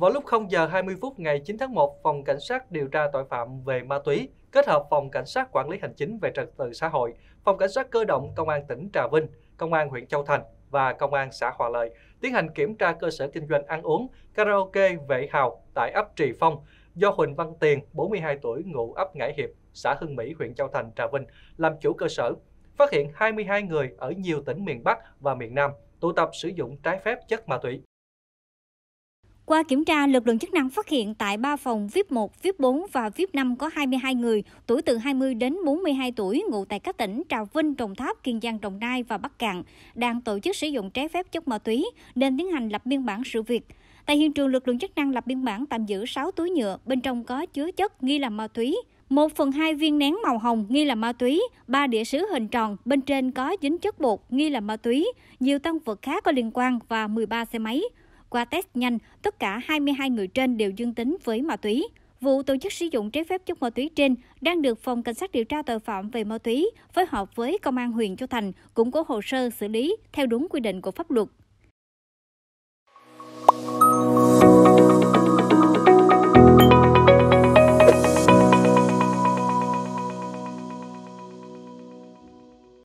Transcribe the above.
Vào lúc 0 giờ 20 phút ngày 9 tháng 1, Phòng Cảnh sát điều tra tội phạm về ma túy kết hợp Phòng Cảnh sát quản lý hành chính về trật tự xã hội, Phòng Cảnh sát cơ động Công an tỉnh Trà Vinh, Công an huyện Châu Thành và Công an xã Hòa Lợi tiến hành kiểm tra cơ sở kinh doanh ăn uống karaoke Vệ Hào tại ấp Trì Phong do Huỳnh Văn Tiền, 42 tuổi, ngụ ấp Ngãi Hiệp, xã Hưng Mỹ, huyện Châu Thành, Trà Vinh, làm chủ cơ sở, phát hiện 22 người ở nhiều tỉnh miền Bắc và miền Nam tụ tập sử dụng trái phép chất ma túy. Qua kiểm tra, lực lượng chức năng phát hiện tại 3 phòng VIP 1, VIP 4 và VIP 5 có 22 người, tuổi từ 20 đến 42 tuổi, ngụ tại các tỉnh Trà Vinh, Đồng Tháp, Kiên Giang, Đồng Nai và Bắc Cạn, đang tổ chức sử dụng trái phép chất ma túy nên tiến hành lập biên bản sự việc. Tại hiện trường, lực lượng chức năng lập biên bản tạm giữ 6 túi nhựa, bên trong có chứa chất nghi là ma túy. 1 phần 2 viên nén màu hồng nghi là ma túy, 3 đĩa sứ hình tròn, bên trên có dính chất bột nghi là ma túy, nhiều tăng vật khác có liên quan và 13 xe máy. Qua test nhanh, tất cả 22 người trên đều dương tính với ma túy. Vụ tổ chức sử dụng trái phép chất ma túy trên đang được Phòng Cảnh sát điều tra tội phạm về ma túy phối hợp với Công an huyện Châu Thành củng cố hồ sơ xử lý theo đúng quy định của pháp luật.